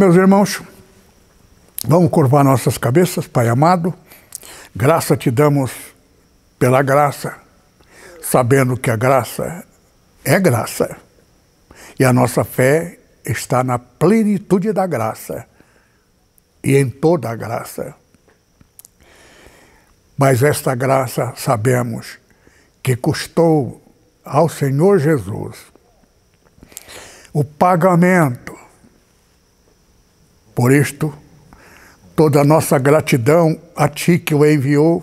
meus irmãos, vamos curvar nossas cabeças, Pai amado. Graça te damos pela graça, sabendo que a graça é graça. E a nossa fé está na plenitude da graça e em toda a graça. Mas esta graça sabemos que custou ao Senhor Jesus o pagamento por isto, toda a nossa gratidão a ti que o enviou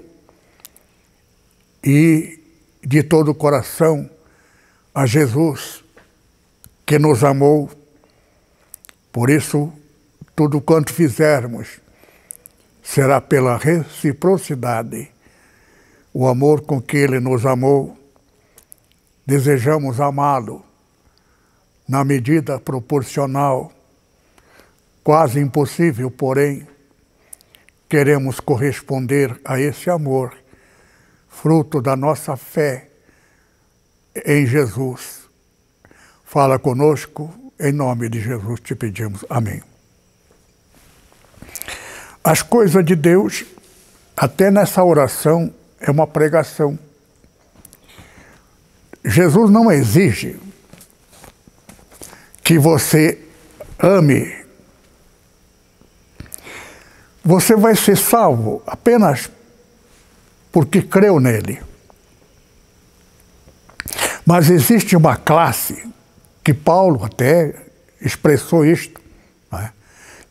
e de todo o coração a Jesus que nos amou. Por isso, tudo quanto fizermos será pela reciprocidade, o amor com que ele nos amou. Desejamos amá-lo na medida proporcional quase impossível, porém, queremos corresponder a esse amor, fruto da nossa fé em Jesus. Fala conosco, em nome de Jesus te pedimos. Amém. As coisas de Deus, até nessa oração, é uma pregação. Jesus não exige que você ame você vai ser salvo apenas porque creu nele. Mas existe uma classe, que Paulo até expressou isto, né?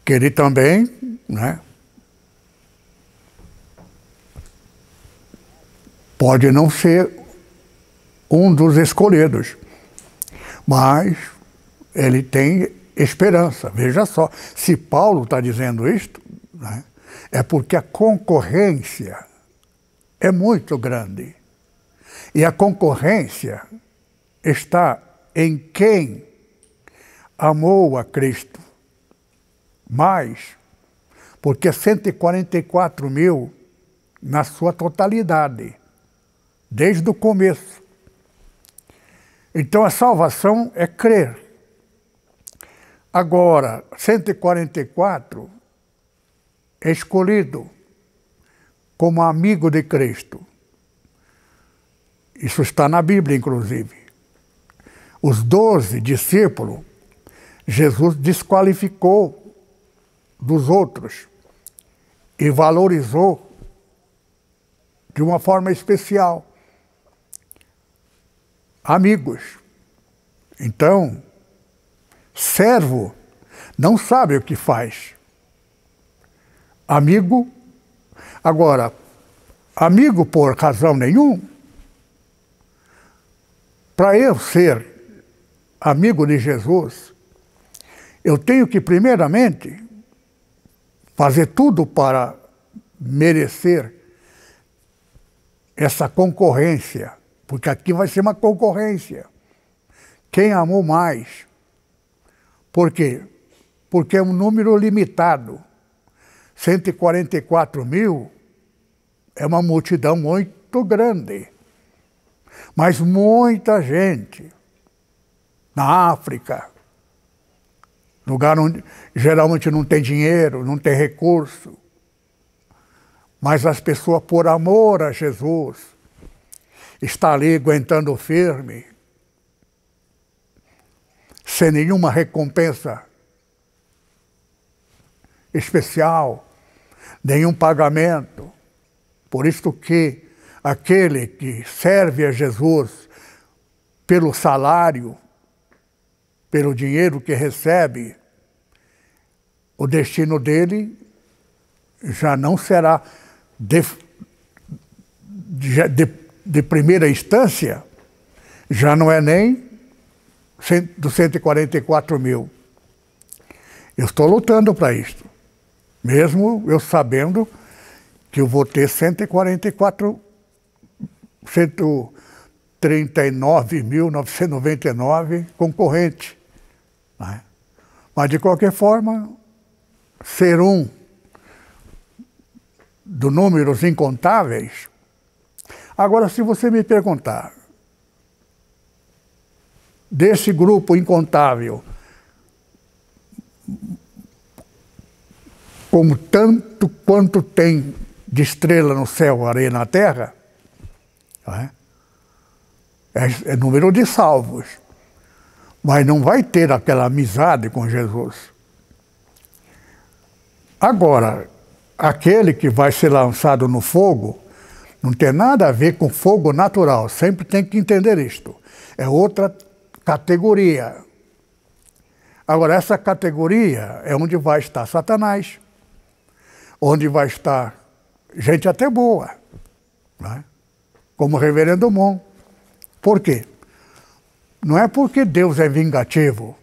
que ele também né, pode não ser um dos escolhidos, mas ele tem esperança. Veja só, se Paulo está dizendo isto, né? É porque a concorrência é muito grande. E a concorrência está em quem amou a Cristo mais, porque 144 mil na sua totalidade, desde o começo. Então a salvação é crer. Agora, 144 é escolhido como amigo de Cristo. Isso está na Bíblia, inclusive. Os doze discípulos, Jesus desqualificou dos outros e valorizou de uma forma especial. Amigos. Então, servo não sabe o que faz amigo. Agora, amigo por razão nenhuma, para eu ser amigo de Jesus, eu tenho que, primeiramente, fazer tudo para merecer essa concorrência, porque aqui vai ser uma concorrência. Quem amou mais? Por quê? Porque é um número limitado. 144 mil é uma multidão muito grande. Mas muita gente na África, lugar onde geralmente não tem dinheiro, não tem recurso, mas as pessoas, por amor a Jesus, está ali aguentando firme, sem nenhuma recompensa especial nenhum pagamento. Por isso que aquele que serve a Jesus pelo salário, pelo dinheiro que recebe, o destino dele já não será de, de, de primeira instância, já não é nem dos 144 mil. Eu estou lutando para isto. Mesmo eu sabendo que eu vou ter 144, 139.999 concorrentes. Né? Mas, de qualquer forma, ser um do números incontáveis. Agora, se você me perguntar, desse grupo incontável, como tanto quanto tem de estrela no céu, areia na terra, é? É, é número de salvos. Mas não vai ter aquela amizade com Jesus. Agora, aquele que vai ser lançado no fogo, não tem nada a ver com fogo natural, sempre tem que entender isto. É outra categoria. Agora, essa categoria é onde vai estar Satanás, onde vai estar gente até boa, né? como o reverendo Mon. Por quê? Não é porque Deus é vingativo,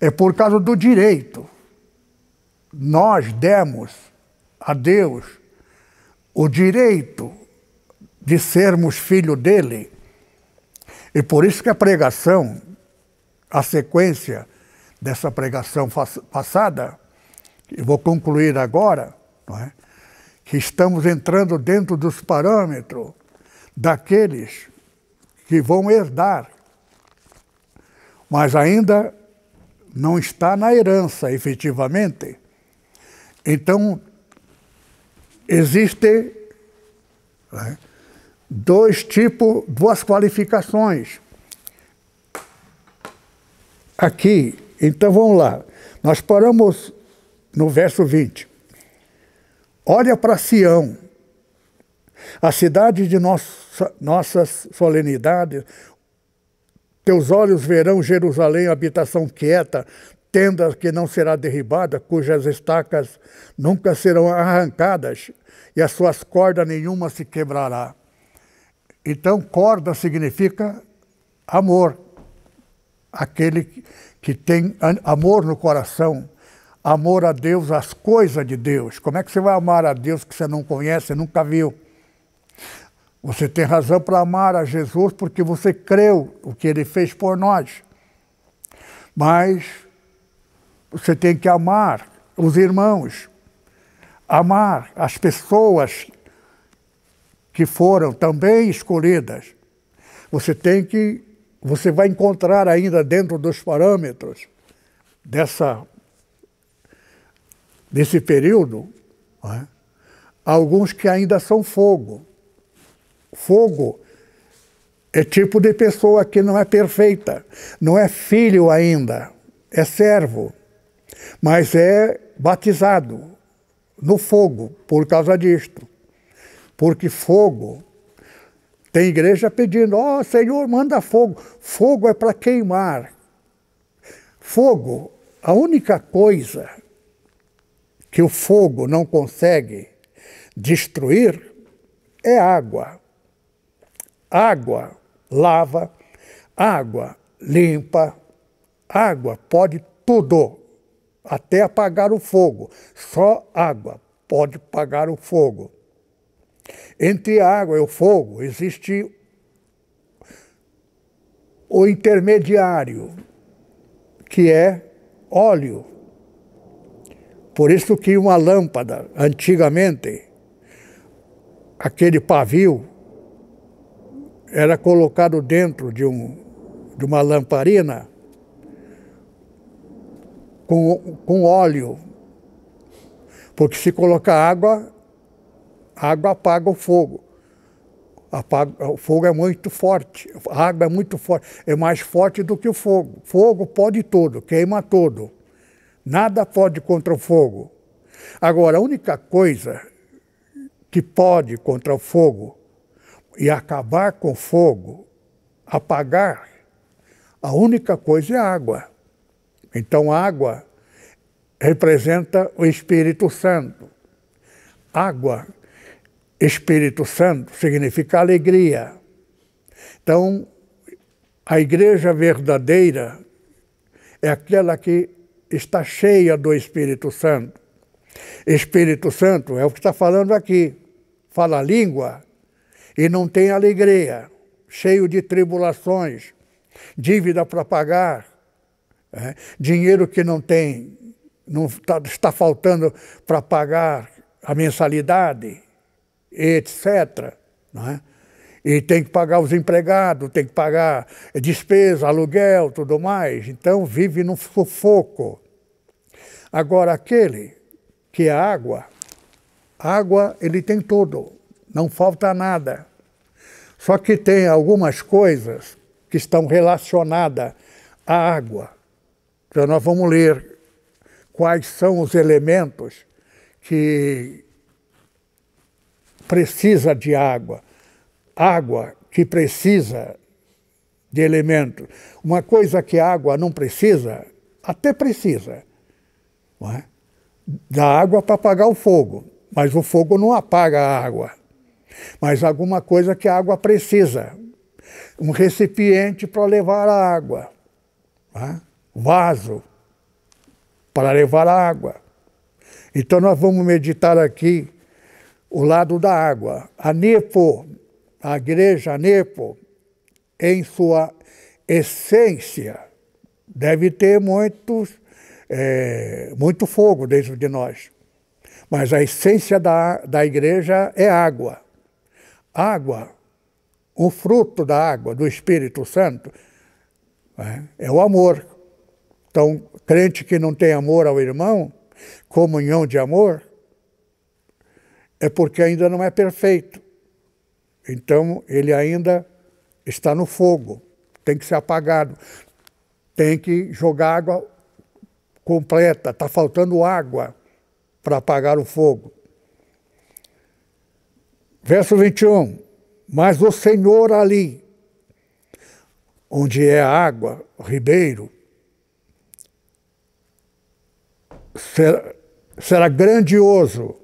é por causa do direito. Nós demos a Deus o direito de sermos filho dele. E por isso que a pregação, a sequência dessa pregação passada, eu vou concluir agora, é? que estamos entrando dentro dos parâmetros daqueles que vão herdar, mas ainda não está na herança efetivamente. Então, existem é, dois tipos, duas qualificações. Aqui, então vamos lá. Nós paramos no verso 20: Olha para Sião, a cidade de nossa, nossas solenidades, teus olhos verão Jerusalém, habitação quieta, tenda que não será derribada, cujas estacas nunca serão arrancadas e as suas cordas nenhuma se quebrará. Então, corda significa amor, aquele que tem amor no coração, amor a Deus, as coisas de Deus. Como é que você vai amar a Deus que você não conhece, nunca viu? Você tem razão para amar a Jesus porque você creu o que ele fez por nós. Mas você tem que amar os irmãos, amar as pessoas que foram também escolhidas. Você tem que, você vai encontrar ainda dentro dos parâmetros dessa nesse período, é, alguns que ainda são fogo. Fogo é tipo de pessoa que não é perfeita, não é filho ainda, é servo, mas é batizado no fogo por causa disto. Porque fogo, tem igreja pedindo, ó oh, Senhor, manda fogo. Fogo é para queimar. Fogo, a única coisa que o fogo não consegue destruir é água. Água lava, água limpa, água pode tudo, até apagar o fogo. Só água pode apagar o fogo. Entre a água e o fogo existe o intermediário, que é óleo. Por isso que uma lâmpada, antigamente, aquele pavio era colocado dentro de, um, de uma lamparina com, com óleo. Porque se colocar água, a água apaga o fogo. Apaga, o fogo é muito forte, a água é muito forte, é mais forte do que o fogo. Fogo pode tudo, queima tudo. Nada pode contra o fogo. Agora, a única coisa que pode contra o fogo e acabar com o fogo, apagar, a única coisa é água. Então, água representa o Espírito Santo. Água, Espírito Santo, significa alegria. Então, a igreja verdadeira é aquela que está cheia do Espírito Santo. Espírito Santo é o que está falando aqui. Fala a língua e não tem alegria, cheio de tribulações, dívida para pagar, é? dinheiro que não tem, não está, está faltando para pagar a mensalidade, etc. Não é? e tem que pagar os empregados, tem que pagar despesa, aluguel, tudo mais. Então vive num sufoco. Agora, aquele que é água, água ele tem tudo, não falta nada. Só que tem algumas coisas que estão relacionadas à água. Então nós vamos ler quais são os elementos que precisa de água água que precisa de elementos, uma coisa que a água não precisa, até precisa, não é? da água para apagar o fogo, mas o fogo não apaga a água. Mas alguma coisa que a água precisa, um recipiente para levar a água, é? vaso para levar a água. Então nós vamos meditar aqui o lado da água, a nepo, a igreja Nepo, em sua essência, deve ter muitos, é, muito fogo dentro de nós. Mas a essência da, da igreja é água. Água, o fruto da água, do Espírito Santo, é, é o amor. Então, crente que não tem amor ao irmão, comunhão de amor, é porque ainda não é perfeito. Então, ele ainda está no fogo, tem que ser apagado, tem que jogar água completa, está faltando água para apagar o fogo. Verso 21. Mas o Senhor ali, onde é a água, ribeiro, será, será grandioso,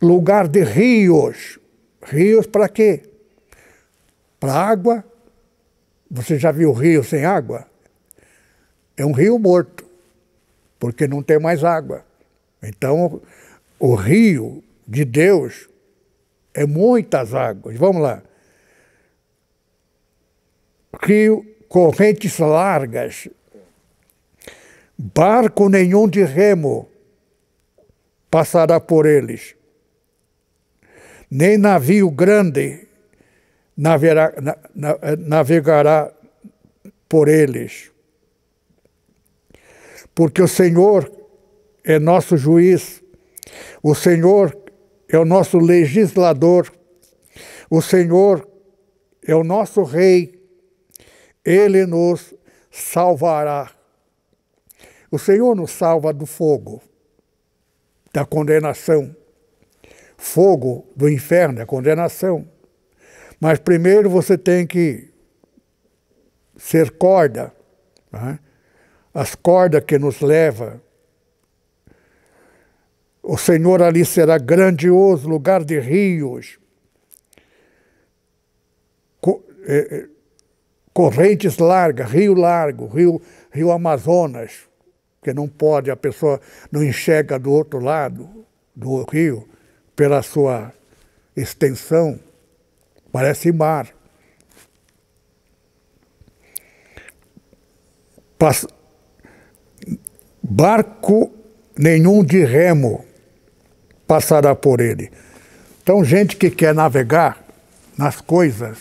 lugar de rios, Rios para quê? Para água. Você já viu rio sem água? É um rio morto, porque não tem mais água. Então, o rio de Deus é muitas águas. Vamos lá. Rio, correntes largas, barco nenhum de remo passará por eles nem navio grande navegará por eles. Porque o Senhor é nosso juiz, o Senhor é o nosso legislador, o Senhor é o nosso rei, ele nos salvará. O Senhor nos salva do fogo, da condenação fogo do inferno, é condenação. Mas primeiro você tem que ser corda, né? as cordas que nos levam o Senhor ali será grandioso, lugar de rios, eh, eh, correntes largas, rio largo, rio, rio Amazonas, que não pode, a pessoa não enxerga do outro lado do rio pela sua extensão, parece mar. Barco nenhum de remo passará por ele. Então, gente que quer navegar nas coisas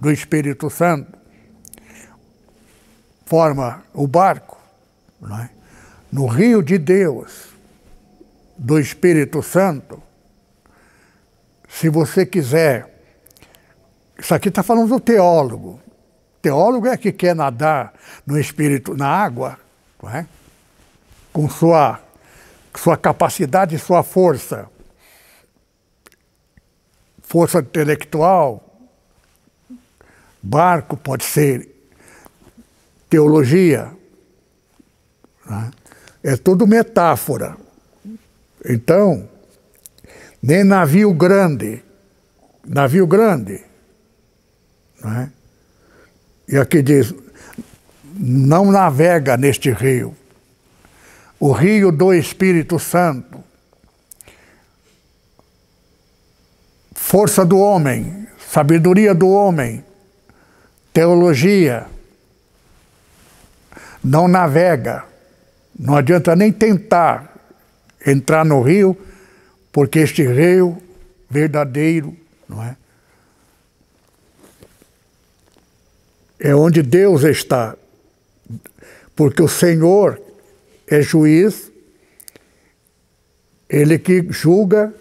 do Espírito Santo, forma o barco é? no rio de Deus, do Espírito Santo, se você quiser. Isso aqui está falando do teólogo. Teólogo é que quer nadar no espírito, na água, é? com sua, sua capacidade e sua força. Força intelectual, barco, pode ser teologia. É? é tudo metáfora. Então, nem navio grande. Navio grande. Né? E aqui diz: não navega neste rio, o rio do Espírito Santo. Força do homem, sabedoria do homem, teologia. Não navega. Não adianta nem tentar entrar no rio porque este rei verdadeiro, não é? É onde Deus está, porque o Senhor é juiz, ele que julga,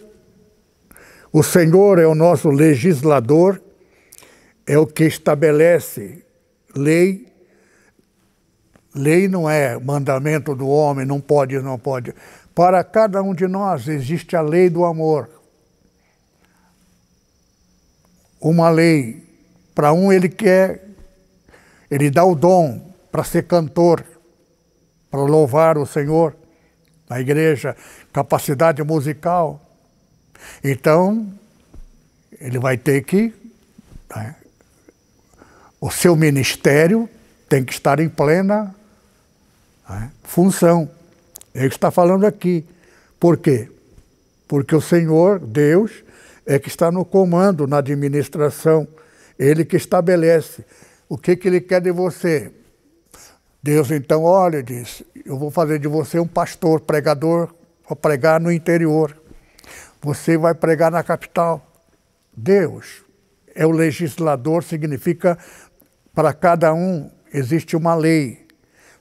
o Senhor é o nosso legislador, é o que estabelece lei. Lei não é mandamento do homem, não pode, não pode. Para cada um de nós existe a lei do amor. Uma lei. Para um ele quer, ele dá o dom para ser cantor, para louvar o Senhor na igreja, capacidade musical. Então, ele vai ter que. Né, o seu ministério tem que estar em plena né, função. É que está falando aqui. Por quê? Porque o Senhor, Deus, é que está no comando, na administração. Ele que estabelece o que, que ele quer de você. Deus então olha e diz: Eu vou fazer de você um pastor, pregador, para pregar no interior. Você vai pregar na capital. Deus é o legislador, significa para cada um existe uma lei.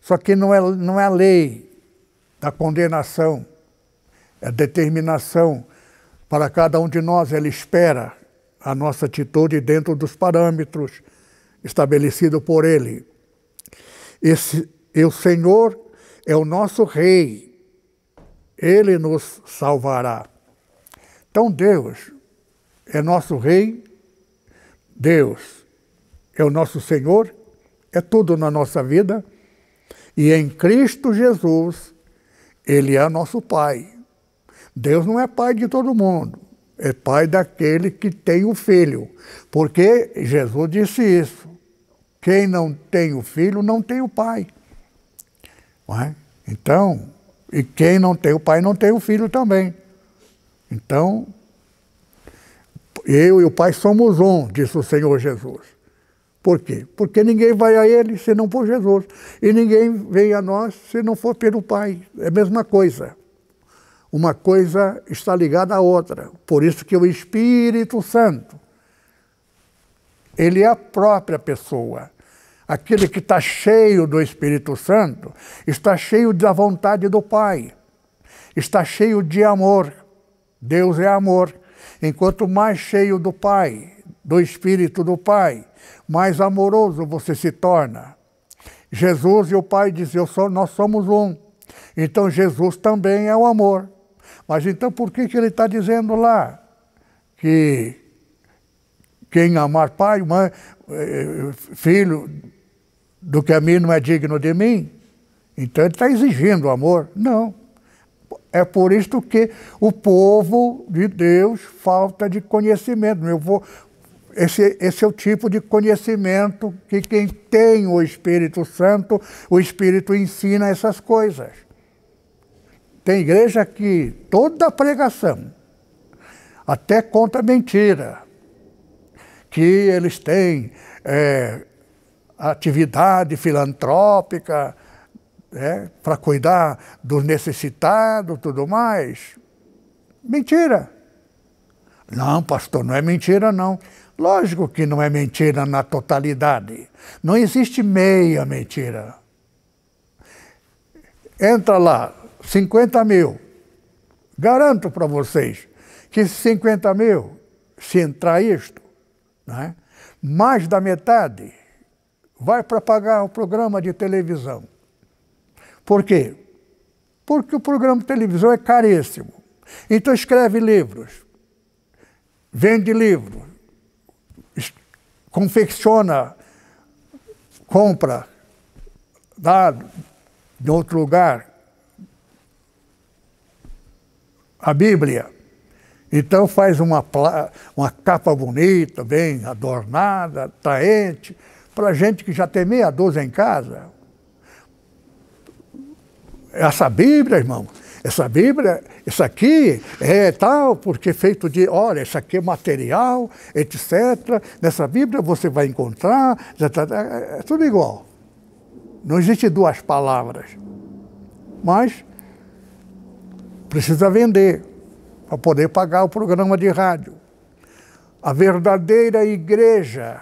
Só que não é, não é a lei da condenação, a é determinação para cada um de nós, ela espera a nossa atitude dentro dos parâmetros estabelecidos por Ele. Esse, e o Senhor é o nosso Rei, Ele nos salvará. Então, Deus é nosso Rei, Deus é o nosso Senhor, é tudo na nossa vida, e em Cristo Jesus ele é nosso pai. Deus não é pai de todo mundo, é pai daquele que tem o filho. Porque Jesus disse isso. Quem não tem o filho não tem o pai. É? Então, e quem não tem o pai não tem o filho também. Então, eu e o pai somos um, disse o Senhor Jesus. Por quê? Porque ninguém vai a ele se não for Jesus. E ninguém vem a nós se não for pelo Pai. É a mesma coisa. Uma coisa está ligada à outra. Por isso que o Espírito Santo, ele é a própria pessoa. Aquele que está cheio do Espírito Santo está cheio da vontade do Pai, está cheio de amor. Deus é amor. Enquanto mais cheio do Pai, do Espírito do Pai, mais amoroso você se torna. Jesus e o Pai dizem, sou, nós somos um. Então Jesus também é o amor. Mas então por que, que ele está dizendo lá que quem amar pai, mãe, eh, filho, do que a mim não é digno de mim? Então ele está exigindo amor? Não. É por isto que o povo de Deus falta de conhecimento. eu vou esse, esse é o tipo de conhecimento que quem tem o Espírito Santo, o Espírito ensina essas coisas. Tem igreja que toda pregação, até conta mentira, que eles têm é, atividade filantrópica é, né, para cuidar dos necessitados tudo mais. Mentira. Não, pastor, não é mentira, não. Lógico que não é mentira na totalidade. Não existe meia mentira. Entra lá, 50 mil. Garanto para vocês que esses 50 mil, se entrar isto, né, mais da metade vai para pagar o programa de televisão. Por quê? Porque o programa de televisão é caríssimo. Então escreve livros, vende livros, confecciona, compra, dá de outro lugar a Bíblia. Então faz uma, uma capa bonita, bem adornada, atraente, para gente que já tem meia dúzia em casa. Essa Bíblia, irmão, essa Bíblia, isso aqui é tal, porque é feito de, olha, isso aqui é material, etc. Nessa Bíblia você vai encontrar, tá, é, é tudo igual. Não existe duas palavras. Mas precisa vender para poder pagar o programa de rádio. A verdadeira igreja,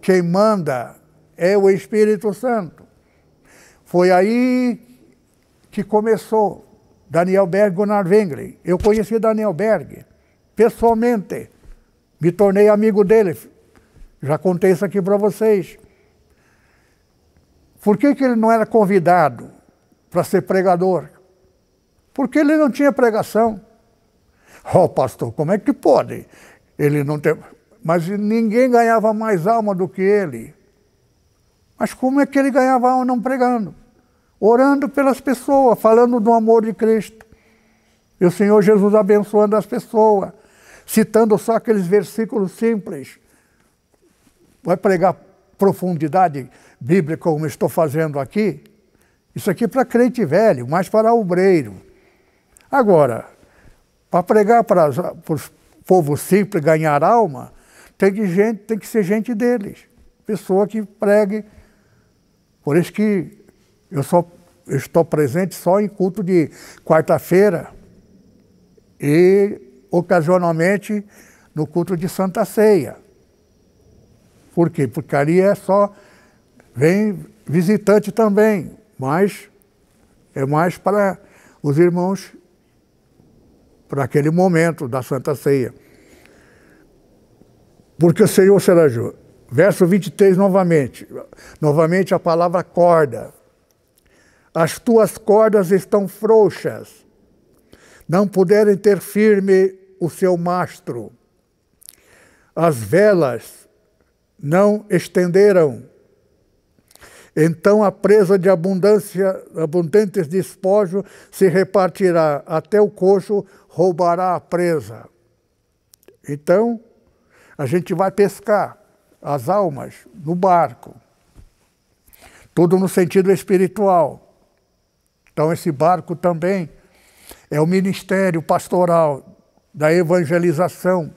quem manda é o Espírito Santo. Foi aí que começou, Daniel Berg Gunnar Wengler. Eu conheci Daniel Berg pessoalmente, me tornei amigo dele. Já contei isso aqui para vocês. Por que, que ele não era convidado para ser pregador? Porque ele não tinha pregação. Ó, oh, pastor, como é que pode? Ele não tem. Mas ninguém ganhava mais alma do que ele. Mas como é que ele ganhava alma não pregando? orando pelas pessoas, falando do amor de Cristo. E o Senhor Jesus abençoando as pessoas, citando só aqueles versículos simples. Vai pregar profundidade bíblica, como estou fazendo aqui? Isso aqui é para crente velho, mas para obreiro. Agora, para pregar para, para os povos simples ganhar alma, tem que, gente, tem que ser gente deles, pessoa que pregue. Por isso que eu só estou presente só em culto de quarta-feira e ocasionalmente no culto de Santa Ceia. Por quê? Porque ali é só vem visitante também, mas é mais para os irmãos para aquele momento da Santa Ceia. Porque o Senhor será justo. Verso 23 novamente. Novamente a palavra corda as tuas cordas estão frouxas, não puderem ter firme o seu mastro. As velas não estenderam. Então a presa de abundância, abundantes despojos se repartirá, até o coxo roubará a presa. Então, a gente vai pescar as almas no barco. Tudo no sentido espiritual. Então, esse barco também é o ministério pastoral da evangelização.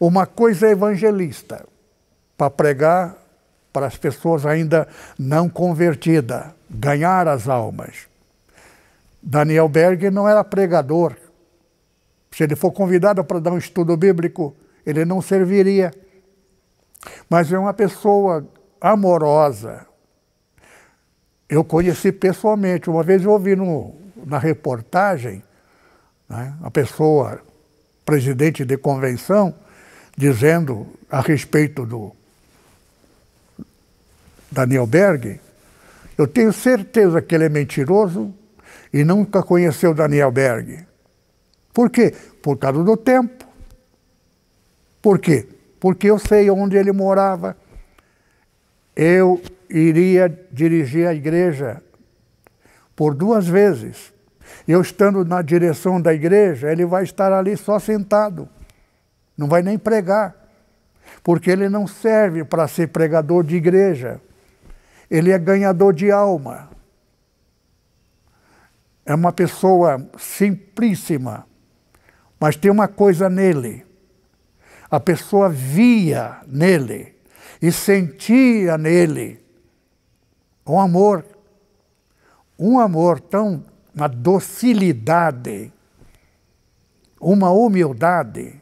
Uma coisa é evangelista, para pregar para as pessoas ainda não convertidas, ganhar as almas. Daniel Berg não era pregador. Se ele for convidado para dar um estudo bíblico, ele não serviria. Mas é uma pessoa amorosa, eu conheci pessoalmente. Uma vez eu ouvi no, na reportagem né, a pessoa, presidente de convenção, dizendo a respeito do Daniel Berg, eu tenho certeza que ele é mentiroso e nunca conheceu Daniel Berg. Por quê? Por causa do tempo. Por quê? Porque eu sei onde ele morava. Eu iria dirigir a igreja por duas vezes. Eu estando na direção da igreja, ele vai estar ali só sentado, não vai nem pregar, porque ele não serve para ser pregador de igreja, ele é ganhador de alma. É uma pessoa simplíssima, mas tem uma coisa nele. A pessoa via nele e sentia nele um amor, um amor tão, na docilidade, uma humildade,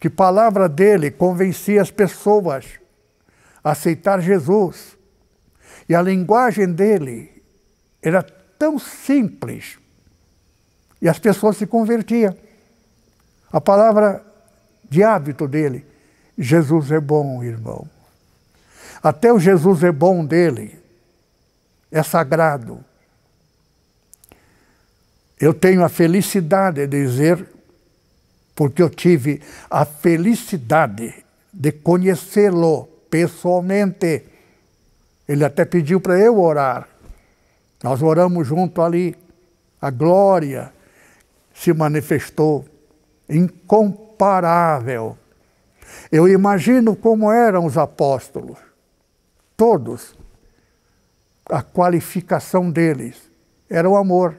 que palavra dele convencia as pessoas a aceitar Jesus. E a linguagem dele era tão simples e as pessoas se convertiam. A palavra de hábito dele, Jesus é bom, irmão. Até o Jesus é bom dele, é sagrado. Eu tenho a felicidade de dizer, porque eu tive a felicidade de conhecê-lo pessoalmente. Ele até pediu para eu orar. Nós oramos junto ali. A glória se manifestou incomparável. Eu imagino como eram os apóstolos todos, a qualificação deles era o amor.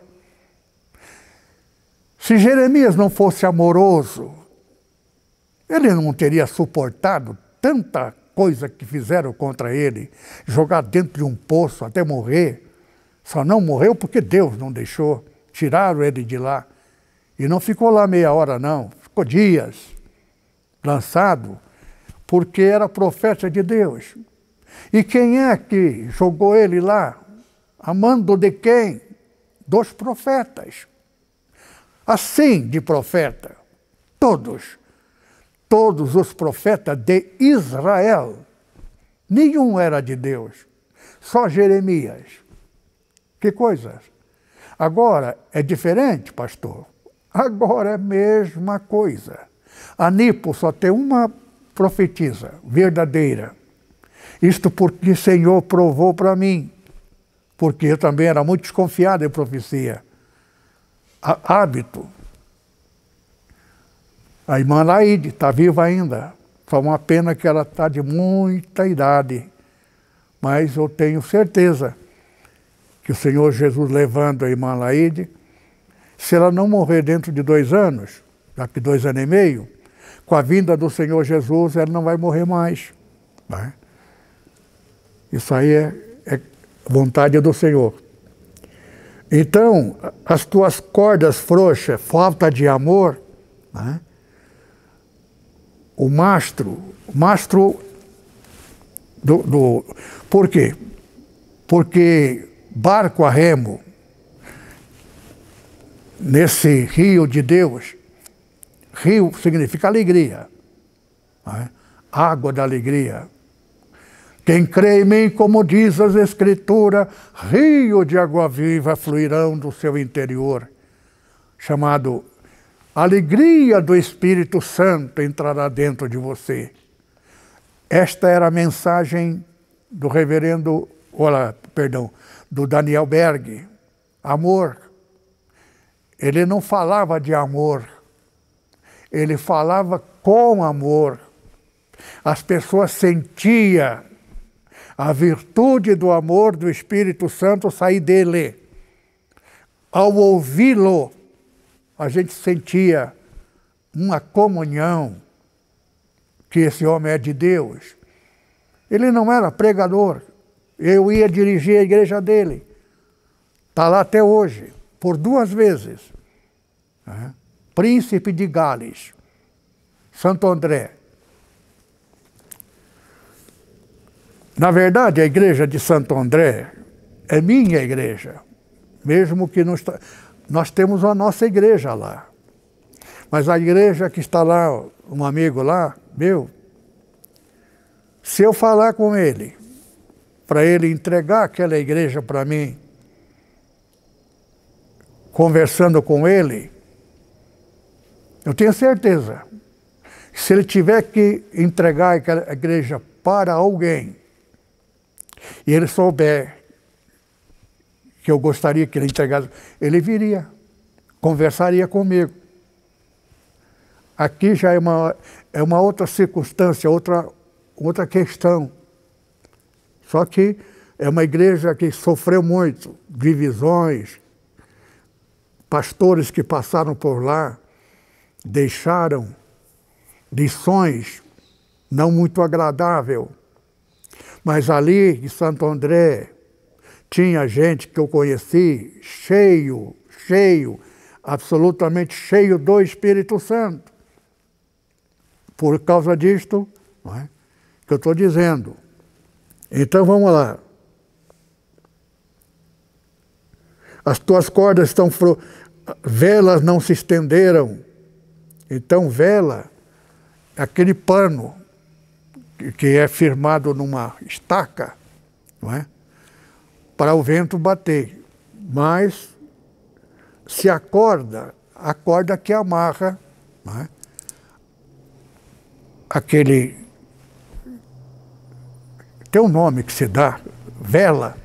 Se Jeremias não fosse amoroso, ele não teria suportado tanta coisa que fizeram contra ele, jogar dentro de um poço até morrer. Só não morreu porque Deus não deixou, tiraram ele de lá. E não ficou lá meia hora, não, ficou dias lançado, porque era profeta de Deus. E quem é que jogou ele lá? Amando de quem? Dos profetas. Assim de profeta, todos, todos os profetas de Israel, nenhum era de Deus, só Jeremias. Que coisa! Agora é diferente, pastor. Agora é a mesma coisa. A Nipo só tem uma profetisa verdadeira, isto porque o Senhor provou para mim, porque eu também era muito desconfiado em profecia. Há hábito. A irmã Laide está viva ainda. Só uma pena que ela está de muita idade. Mas eu tenho certeza que o Senhor Jesus levando a irmã Laide, se ela não morrer dentro de dois anos, daqui dois anos e meio, com a vinda do Senhor Jesus, ela não vai morrer mais. Né? Isso aí é, é vontade do Senhor. Então, as tuas cordas frouxas, falta de amor, né? o mastro, o mastro do, do. Por quê? Porque barco a remo, nesse rio de Deus, rio significa alegria, né? água da alegria. Quem crê em mim, como diz as Escrituras, rio de água viva fluirão do seu interior, chamado alegria do Espírito Santo entrará dentro de você. Esta era a mensagem do reverendo, olá, perdão, do Daniel Berg, amor. Ele não falava de amor, ele falava com amor. As pessoas sentiam a virtude do amor do Espírito Santo sair dele. Ao ouvi-lo, a gente sentia uma comunhão que esse homem é de Deus. Ele não era pregador. Eu ia dirigir a igreja dele. Está lá até hoje, por duas vezes. Né? Príncipe de Gales, Santo André. Na verdade, a igreja de Santo André é minha igreja, mesmo que não está. Nós temos a nossa igreja lá. Mas a igreja que está lá, um amigo lá, meu, se eu falar com ele, para ele entregar aquela igreja para mim, conversando com ele, eu tenho certeza. Se ele tiver que entregar aquela igreja para alguém, e ele souber que eu gostaria que ele entregasse, ele viria, conversaria comigo. Aqui já é uma, é uma outra circunstância, outra, outra questão. Só que é uma igreja que sofreu muito, divisões, pastores que passaram por lá deixaram lições não muito agradáveis mas ali em Santo André tinha gente que eu conheci cheio, cheio, absolutamente cheio do Espírito Santo. Por causa disto, não é? que eu estou dizendo. Então vamos lá. As tuas cordas estão. Velas não se estenderam. Então, vela, é aquele pano que é firmado numa estaca, não é? para o vento bater. Mas se a corda, a corda que amarra é? aquele. Tem um nome que se dá, vela.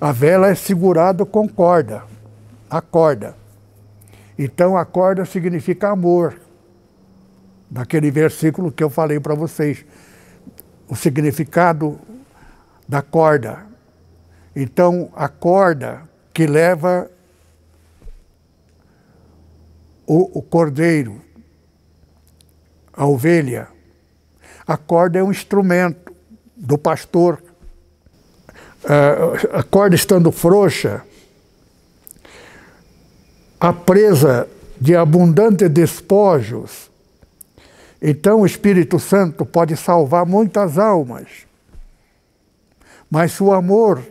A vela é segurada com corda, a corda. Então a corda significa amor, naquele versículo que eu falei para vocês o significado da corda. Então, a corda que leva o, o cordeiro, a ovelha, a corda é um instrumento do pastor. A corda estando frouxa, a presa de abundante despojos então o Espírito Santo pode salvar muitas almas, mas se o amor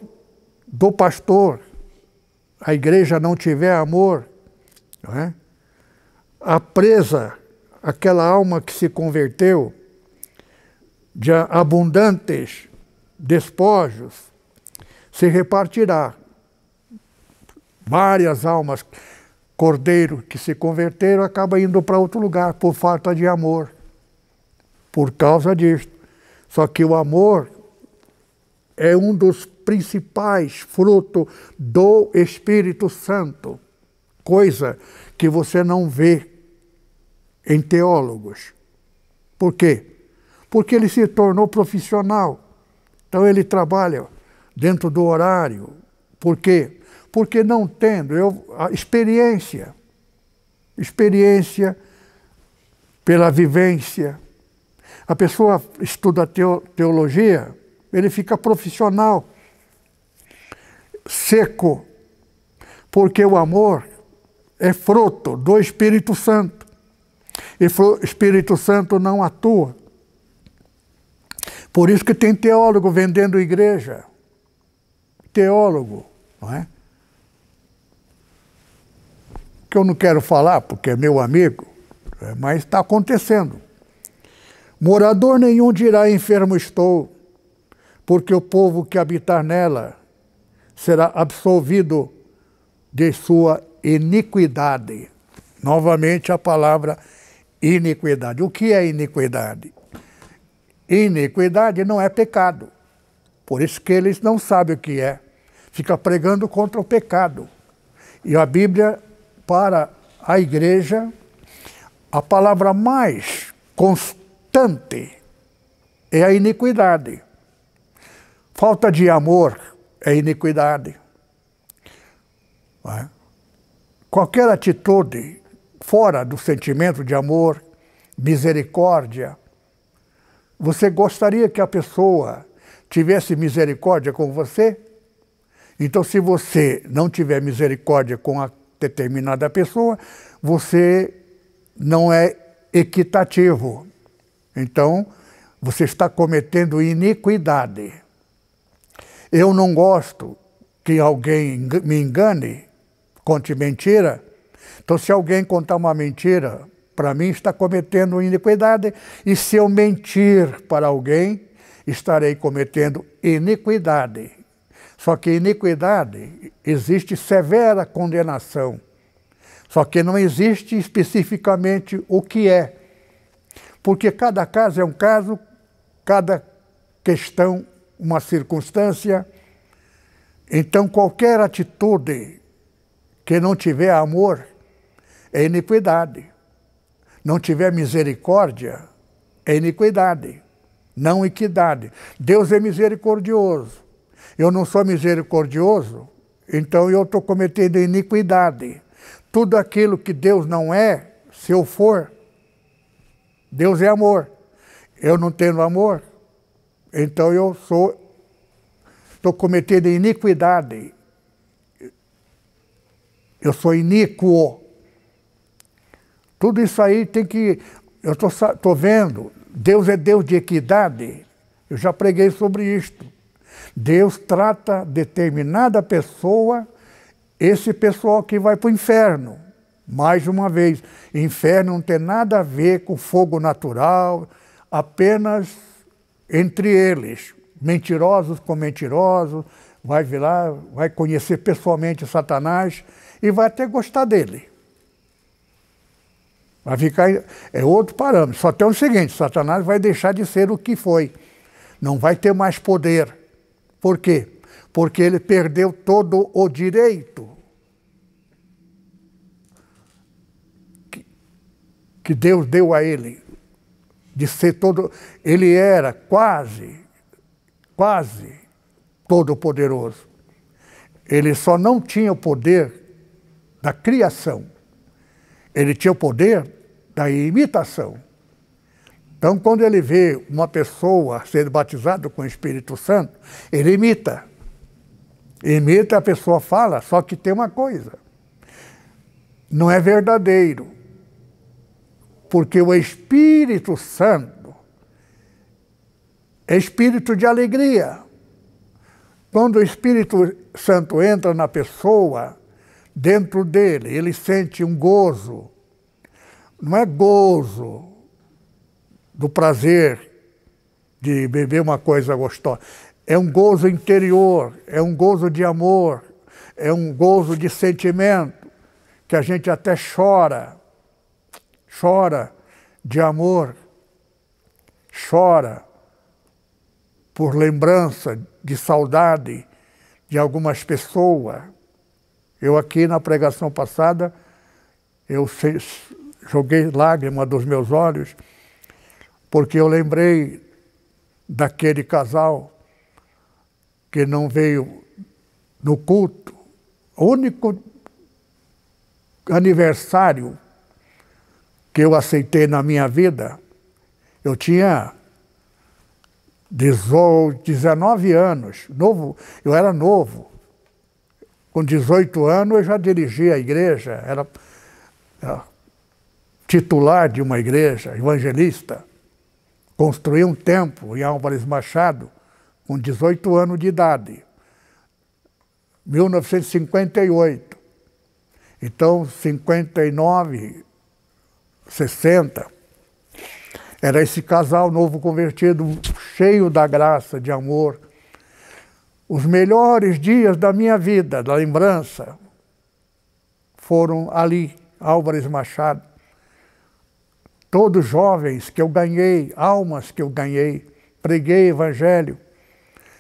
do pastor, a igreja não tiver amor, não é? a presa, aquela alma que se converteu, de abundantes despojos, se repartirá. Várias almas, cordeiro que se converteram, acaba indo para outro lugar por falta de amor por causa disto. Só que o amor é um dos principais frutos do Espírito Santo, coisa que você não vê em teólogos. Por quê? Porque ele se tornou profissional. Então ele trabalha dentro do horário. Por quê? Porque não tendo eu, experiência, experiência pela vivência, a pessoa estuda teologia, ele fica profissional, seco, porque o amor é fruto do Espírito Santo. E o Espírito Santo não atua. Por isso que tem teólogo vendendo igreja. Teólogo, não é? Que eu não quero falar porque é meu amigo, mas está acontecendo. Morador nenhum dirá enfermo estou, porque o povo que habitar nela será absolvido de sua iniquidade. Novamente a palavra iniquidade. O que é iniquidade? Iniquidade não é pecado. Por isso que eles não sabem o que é. Fica pregando contra o pecado. E a Bíblia, para a igreja, a palavra mais constante, importante é a iniquidade. Falta de amor é iniquidade. É? Qualquer atitude fora do sentimento de amor, misericórdia, você gostaria que a pessoa tivesse misericórdia com você? Então, se você não tiver misericórdia com a determinada pessoa, você não é equitativo. Então, você está cometendo iniquidade. Eu não gosto que alguém me engane, conte mentira. Então, se alguém contar uma mentira, para mim está cometendo iniquidade. E se eu mentir para alguém, estarei cometendo iniquidade. Só que iniquidade existe severa condenação. Só que não existe especificamente o que é porque cada caso é um caso, cada questão uma circunstância. Então, qualquer atitude que não tiver amor é iniquidade. Não tiver misericórdia é iniquidade, não equidade. Deus é misericordioso. Eu não sou misericordioso, então eu estou cometendo iniquidade. Tudo aquilo que Deus não é, se eu for, Deus é amor. Eu não tenho amor, então eu sou, estou cometendo iniquidade. Eu sou iníquo. Tudo isso aí tem que. Eu estou vendo. Deus é Deus de equidade. Eu já preguei sobre isto. Deus trata determinada pessoa, esse pessoal que vai para o inferno. Mais uma vez, inferno não tem nada a ver com fogo natural, apenas entre eles, mentirosos com mentirosos, vai vir lá, vai conhecer pessoalmente Satanás e vai até gostar dele. Vai ficar. É outro parâmetro. Só tem o seguinte: Satanás vai deixar de ser o que foi. Não vai ter mais poder. Por quê? Porque ele perdeu todo o direito que Deus deu a ele, de ser todo. Ele era quase, quase todo-poderoso. Ele só não tinha o poder da criação. Ele tinha o poder da imitação. Então, quando ele vê uma pessoa sendo batizada com o Espírito Santo, ele imita. Imita, a pessoa fala, só que tem uma coisa: não é verdadeiro porque o Espírito Santo é espírito de alegria. Quando o Espírito Santo entra na pessoa, dentro dele, ele sente um gozo. Não é gozo do prazer de beber uma coisa gostosa. É um gozo interior, é um gozo de amor, é um gozo de sentimento, que a gente até chora chora de amor, chora por lembrança de saudade de algumas pessoas. Eu aqui na pregação passada, eu joguei lágrima dos meus olhos, porque eu lembrei daquele casal que não veio no culto, o único aniversário que eu aceitei na minha vida, eu tinha 18, 19 anos, novo, eu era novo. Com 18 anos eu já dirigia a igreja, era, era é, titular de uma igreja, evangelista. Construí um templo em Álvares Machado, com 18 anos de idade, 1958. Então, 59, 60, era esse casal novo convertido, cheio da graça, de amor. Os melhores dias da minha vida, da lembrança, foram ali, Álvares Machado. Todos jovens que eu ganhei, almas que eu ganhei, preguei evangelho.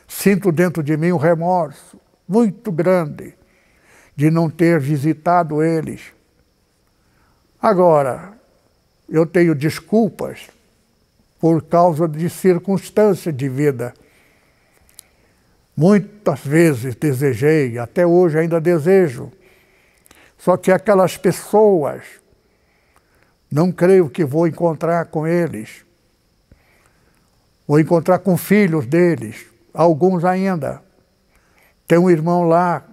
Sinto dentro de mim um remorso muito grande de não ter visitado eles. Agora, eu tenho desculpas por causa de circunstância de vida. Muitas vezes desejei, até hoje ainda desejo. Só que aquelas pessoas, não creio que vou encontrar com eles. Vou encontrar com filhos deles, alguns ainda. Tem um irmão lá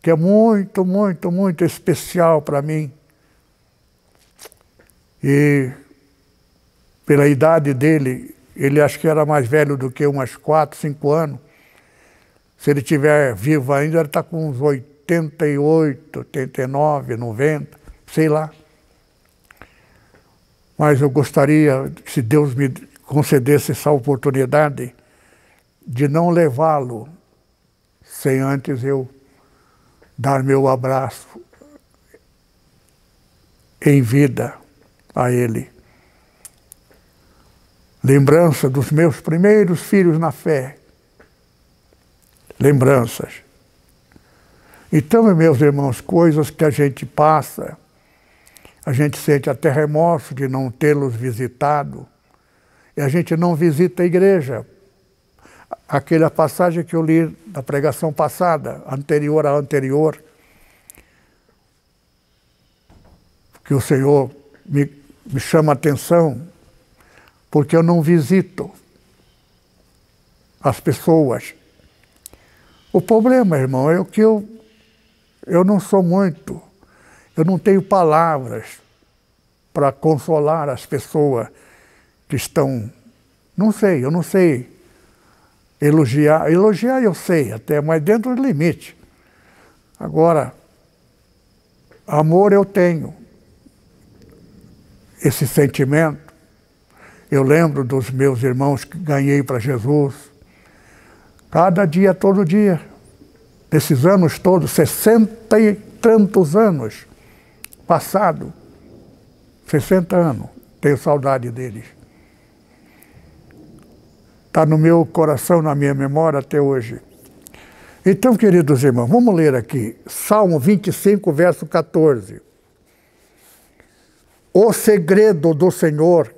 que é muito, muito, muito especial para mim. E pela idade dele, ele acho que era mais velho do que umas quatro, cinco anos. Se ele tiver vivo ainda, ele está com uns 88, 89, 90, sei lá. Mas eu gostaria, se Deus me concedesse essa oportunidade, de não levá-lo sem antes eu dar meu abraço em vida a Ele. Lembrança dos meus primeiros filhos na fé. Lembranças. Então, meus irmãos, coisas que a gente passa, a gente sente até remorso de não tê-los visitado, e a gente não visita a igreja. Aquela passagem que eu li na pregação passada, anterior à anterior, que o Senhor me me chama a atenção porque eu não visito as pessoas. O problema, irmão, é que eu, eu não sou muito, eu não tenho palavras para consolar as pessoas que estão. Não sei, eu não sei elogiar. Elogiar eu sei até, mas dentro do limite. Agora, amor eu tenho esse sentimento. Eu lembro dos meus irmãos que ganhei para Jesus. Cada dia, todo dia. Desses anos todos, sessenta e tantos anos passado. 60 anos. Tenho saudade deles. Está no meu coração, na minha memória até hoje. Então, queridos irmãos, vamos ler aqui. Salmo 25, verso 14. O segredo do Senhor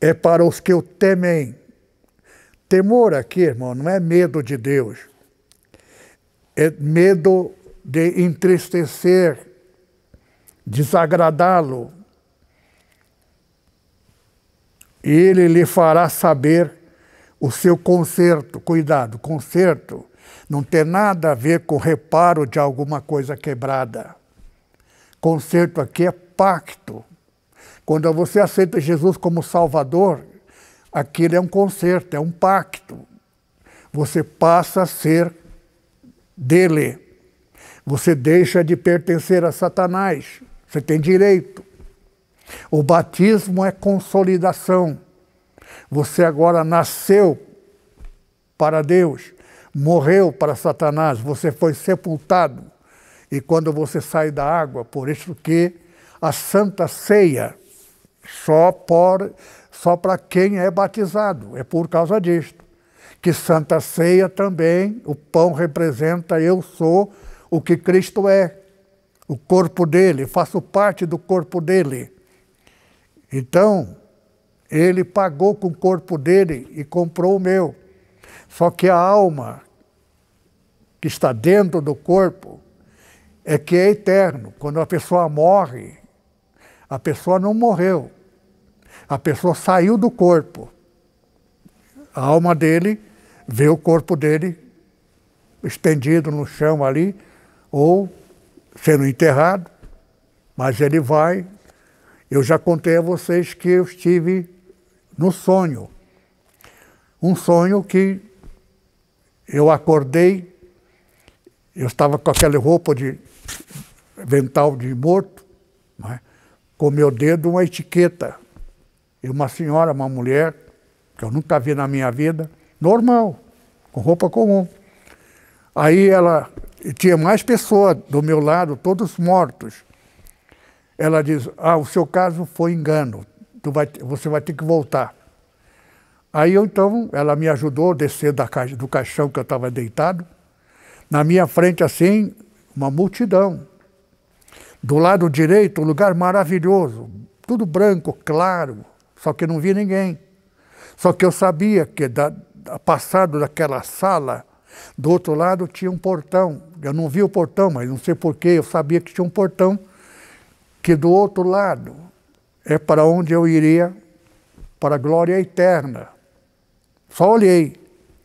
é para os que o temem. Temor aqui, irmão, não é medo de Deus. É medo de entristecer, desagradá-lo. E ele lhe fará saber o seu conserto. Cuidado, conserto não tem nada a ver com reparo de alguma coisa quebrada. Conserto aqui é pacto. Quando você aceita Jesus como Salvador, aquele é um concerto, é um pacto. Você passa a ser dele. Você deixa de pertencer a Satanás. Você tem direito. O batismo é consolidação. Você agora nasceu para Deus, morreu para Satanás, você foi sepultado. E quando você sai da água, por isso que a Santa Ceia só por só para quem é batizado. É por causa disto que Santa Ceia também, o pão representa eu sou o que Cristo é, o corpo dele, faço parte do corpo dele. Então, ele pagou com o corpo dele e comprou o meu. Só que a alma que está dentro do corpo é que é eterno. Quando a pessoa morre, a pessoa não morreu. A pessoa saiu do corpo. A alma dele vê o corpo dele estendido no chão ali, ou sendo enterrado, mas ele vai. Eu já contei a vocês que eu estive no sonho. Um sonho que eu acordei, eu estava com aquela roupa de vental de morto, com meu dedo uma etiqueta. E uma senhora, uma mulher, que eu nunca vi na minha vida, normal, com roupa comum. Aí ela tinha mais pessoas do meu lado, todos mortos. Ela diz: Ah, o seu caso foi engano, tu vai, você vai ter que voltar. Aí eu então, ela me ajudou a descer da, do caixão que eu estava deitado. Na minha frente, assim, uma multidão. Do lado direito, um lugar maravilhoso, tudo branco, claro, só que não vi ninguém. Só que eu sabia que, da, passado daquela sala, do outro lado tinha um portão. Eu não vi o portão, mas não sei porquê, eu sabia que tinha um portão, que do outro lado é para onde eu iria para a glória eterna. Só olhei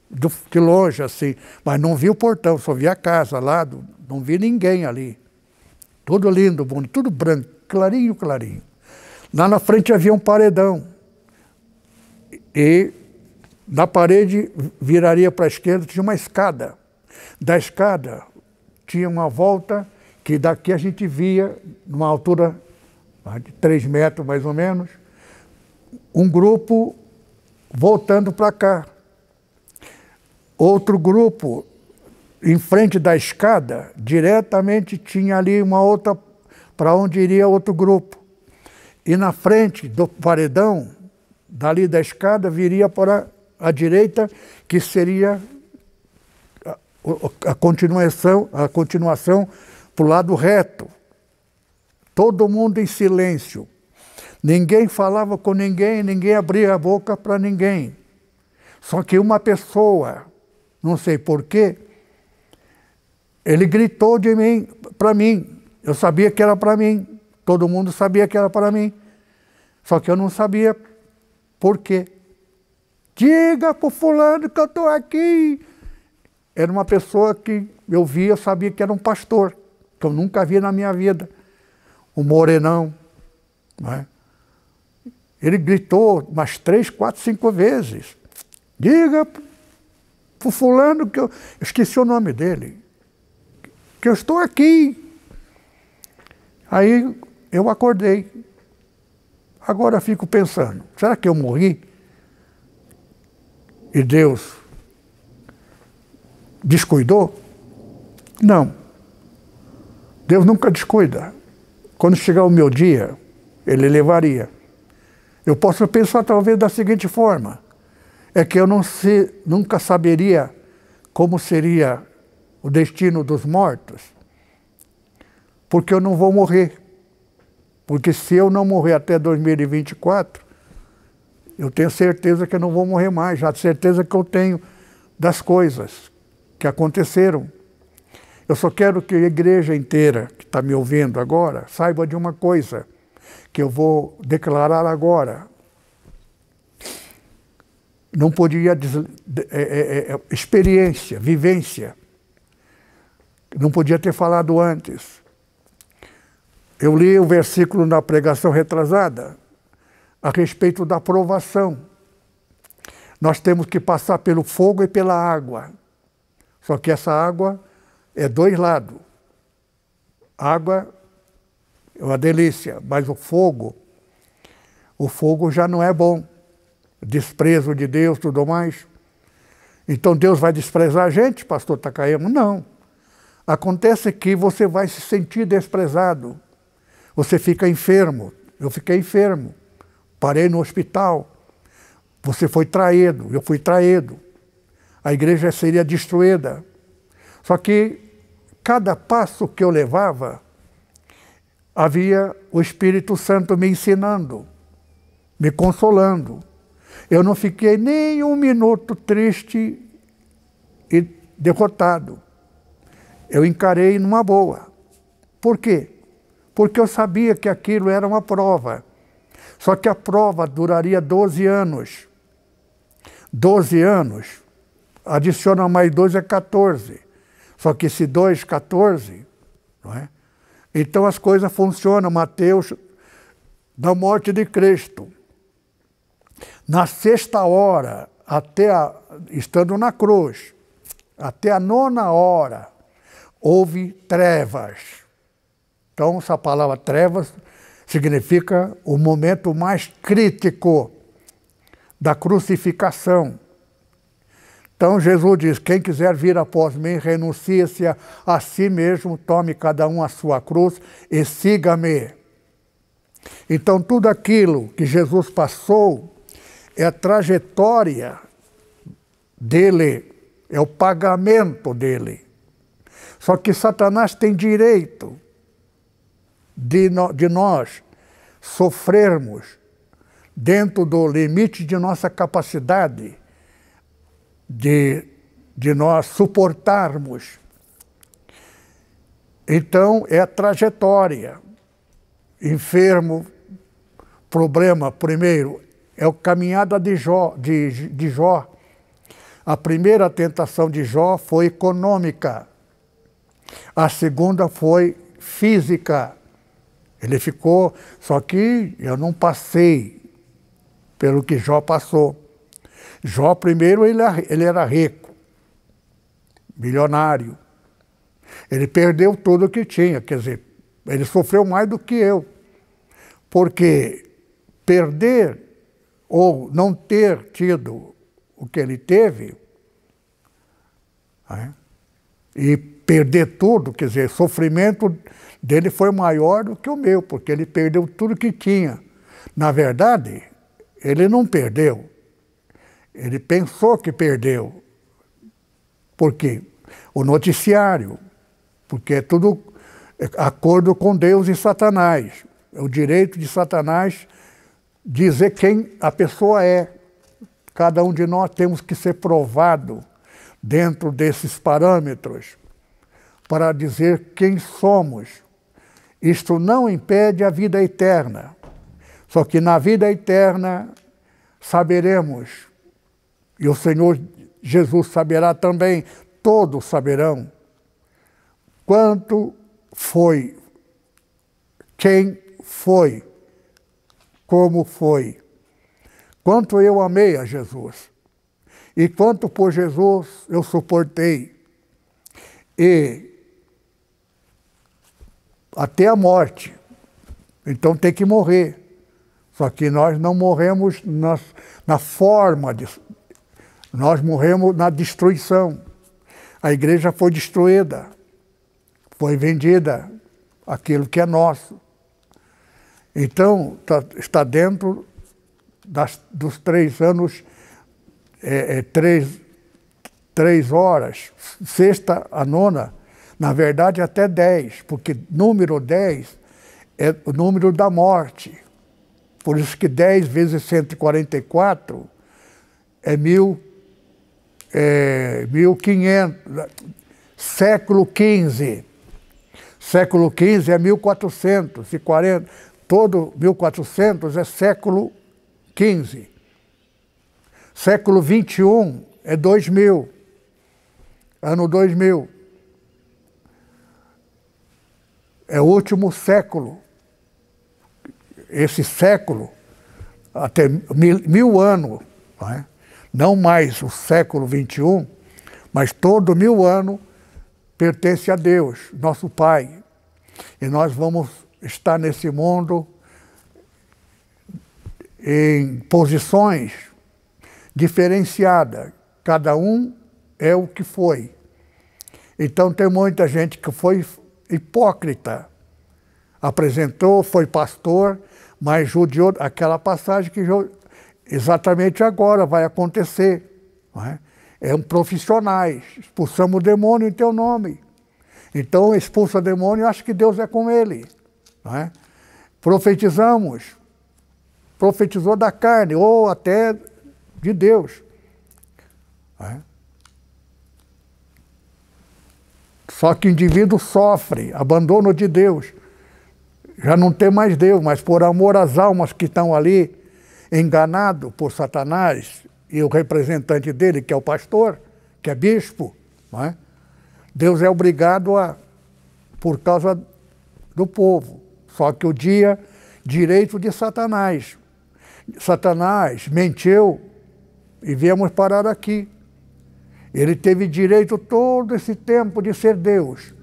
de longe assim, mas não vi o portão, só vi a casa lá, não vi ninguém ali. Todo lindo, bonito, tudo branco, clarinho, clarinho. Lá na frente havia um paredão. E na parede viraria para a esquerda, tinha uma escada. Da escada tinha uma volta que daqui a gente via, numa altura de 3 metros mais ou menos, um grupo voltando para cá. Outro grupo em frente da escada, diretamente tinha ali uma outra, para onde iria outro grupo. E na frente do paredão, dali da escada, viria para a direita, que seria a, a continuação, a continuação para o lado reto. Todo mundo em silêncio. Ninguém falava com ninguém, ninguém abria a boca para ninguém. Só que uma pessoa, não sei porquê, ele gritou de mim, para mim. Eu sabia que era para mim. Todo mundo sabia que era para mim. Só que eu não sabia por quê. Diga pro fulano que eu estou aqui. Era uma pessoa que eu via, eu sabia que era um pastor, que eu nunca vi na minha vida. Um morenão. É? Ele gritou umas três, quatro, cinco vezes. Diga pro fulano que eu. eu esqueci o nome dele que eu estou aqui. Aí eu acordei. Agora fico pensando, será que eu morri? E Deus descuidou? Não. Deus nunca descuida. Quando chegar o meu dia, ele levaria. Eu posso pensar talvez da seguinte forma: é que eu não se, nunca saberia como seria o destino dos mortos, porque eu não vou morrer. Porque se eu não morrer até 2024, eu tenho certeza que eu não vou morrer mais, já a certeza que eu tenho das coisas que aconteceram. Eu só quero que a igreja inteira que está me ouvindo agora saiba de uma coisa que eu vou declarar agora. Não podia. É, é, é, experiência, vivência não podia ter falado antes. Eu li o um versículo na pregação retrasada a respeito da provação. Nós temos que passar pelo fogo e pela água. Só que essa água é dois lados. Água é uma delícia, mas o fogo, o fogo já não é bom. Desprezo de Deus, tudo mais. Então Deus vai desprezar a gente, pastor Takayama? Não. Acontece que você vai se sentir desprezado. Você fica enfermo. Eu fiquei enfermo. Parei no hospital. Você foi traído. Eu fui traído. A igreja seria destruída. Só que cada passo que eu levava, havia o Espírito Santo me ensinando, me consolando. Eu não fiquei nem um minuto triste e derrotado eu encarei numa boa. Por quê? Porque eu sabia que aquilo era uma prova. Só que a prova duraria 12 anos. 12 anos, adiciona mais 2 é 14. Só que se 2, 14, não é? Então as coisas funcionam. Mateus, da morte de Cristo. Na sexta hora, até a, estando na cruz, até a nona hora, houve trevas. Então, essa palavra trevas significa o momento mais crítico da crucificação. Então Jesus diz: Quem quiser vir após mim, renuncie-se a, si mesmo, tome cada um a sua cruz e siga-me. Então, tudo aquilo que Jesus passou é a trajetória dele, é o pagamento dele. Só que Satanás tem direito de, no, de nós sofrermos dentro do limite de nossa capacidade de, de nós suportarmos. Então, é a trajetória. Enfermo, problema, primeiro, é o caminhada de Jó, de, de Jó. A primeira tentação de Jó foi econômica. A segunda foi física. Ele ficou, só que eu não passei pelo que Jó passou. Jó, primeiro, ele, é, ele era rico, milionário. Ele perdeu tudo o que tinha, quer dizer, ele sofreu mais do que eu. Porque perder ou não ter tido o que ele teve, né? e perder tudo, quer dizer, o sofrimento dele foi maior do que o meu, porque ele perdeu tudo que tinha. Na verdade, ele não perdeu. Ele pensou que perdeu. Por quê? O noticiário, porque é tudo é, acordo com Deus e Satanás. É o direito de Satanás dizer quem a pessoa é. Cada um de nós temos que ser provado dentro desses parâmetros para dizer quem somos. Isto não impede a vida eterna. Só que na vida eterna saberemos, e o Senhor Jesus saberá também, todos saberão, quanto foi, quem foi, como foi, quanto eu amei a Jesus e quanto por Jesus eu suportei. E até a morte. Então tem que morrer. Só que nós não morremos na, na forma de, nós morremos na destruição. A igreja foi destruída, foi vendida, aquilo que é nosso. Então, tá, está dentro das, dos três anos, é, é, três, três horas, sexta a nona, na verdade, até 10, porque número 10 é o número da morte. Por isso que 10 vezes 144 é mil, é, 1500, século XV. Século XV é 1440, todo 1400 é século XV. Século XXI é 2000, ano 2000. é o último século. Esse século, até mil, mil anos, não, é? não mais o século XXI, mas todo mil ano pertence a Deus, nosso Pai. E nós vamos estar nesse mundo em posições diferenciadas. Cada um é o que foi. Então tem muita gente que foi hipócrita. Apresentou, foi pastor, mas judiou aquela passagem que exatamente agora vai acontecer. Não é? é um profissionais, expulsamos o demônio em teu nome. Então expulsa demônio, acho que Deus é com ele. Não é? Profetizamos, profetizou da carne ou até de Deus. É? Só que o indivíduo sofre, abandono de Deus. Já não tem mais Deus, mas por amor às almas que estão ali, enganado por Satanás e o representante dele, que é o pastor, que é bispo, não é? Deus é obrigado a, por causa do povo. Só que o dia direito de Satanás. Satanás mentiu e viemos parar aqui. Ele teve direito todo esse tempo de ser Deus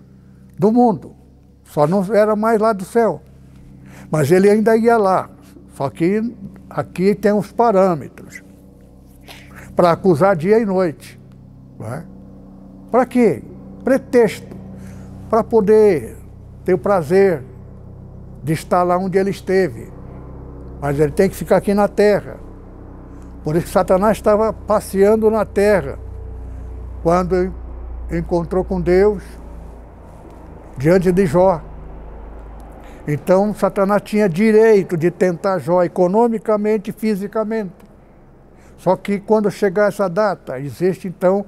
do mundo, só não era mais lá do céu. Mas ele ainda ia lá, só que aqui tem os parâmetros para acusar dia e noite. Né? Para quê? Pretexto para poder ter o prazer de estar lá onde ele esteve. Mas ele tem que ficar aqui na terra. Por isso Satanás estava passeando na terra, quando encontrou com Deus diante de Jó. Então, Satanás tinha direito de tentar Jó economicamente e fisicamente. Só que quando chegar essa data, existe então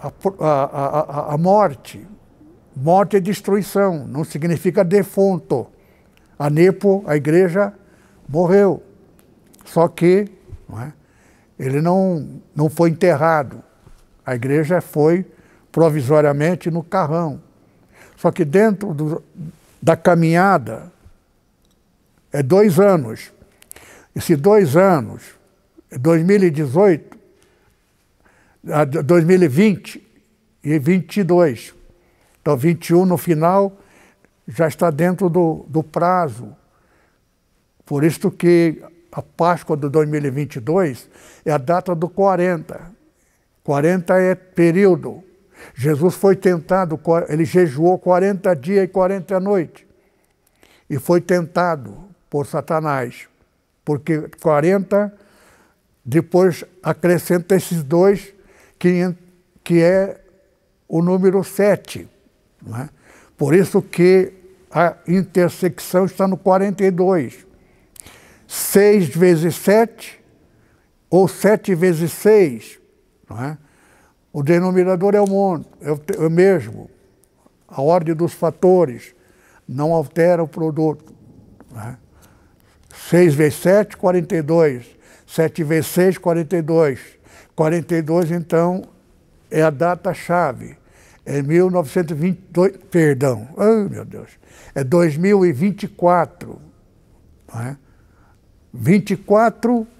a, a, a, a morte. Morte é destruição, não significa defunto. A Nepo, a igreja, morreu. Só que não é, ele não, não foi enterrado. A igreja foi provisoriamente no carrão. Só que dentro do, da caminhada é dois anos. Esse dois anos, 2018, 2020 e 22. Então, 21 no final já está dentro do, do prazo. Por isso que a Páscoa de 2022 é a data do 40. 40 é período. Jesus foi tentado, ele jejuou 40 dias e 40 noites. E foi tentado por Satanás. Porque 40, depois acrescenta esses dois, que, é o número 7. É? Por isso que a intersecção está no 42. 6 vezes 7, ou 7 vezes 6, não é? O denominador é o mundo, é, é o, mesmo. A ordem dos fatores não altera o produto. Né? 6 vezes 7, 42. 7 vezes 6, 42. 42, então, é a data-chave. É 1922, perdão, Ai, meu Deus, é 2024. Não 24 é?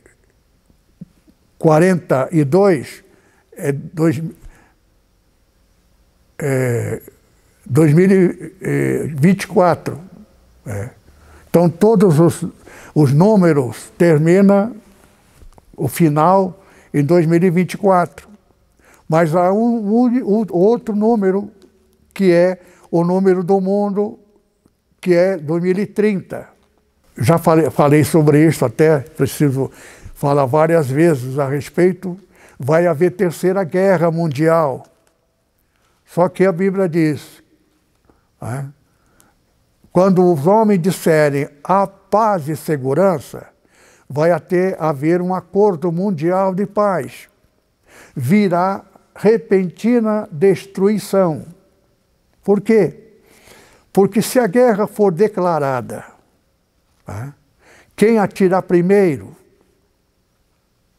42, é, dois, é 2024. É. Então todos os, os números termina o final em 2024. Mas há um, um, outro número que é o número do mundo, que é 2030. Já falei, falei sobre isso, até preciso fala várias vezes a respeito, vai haver terceira guerra mundial. Só que a Bíblia diz, né? quando os homens disserem a paz e segurança, vai até haver um acordo mundial de paz. Virá repentina destruição. Por quê? Porque se a guerra for declarada, né? quem atirar primeiro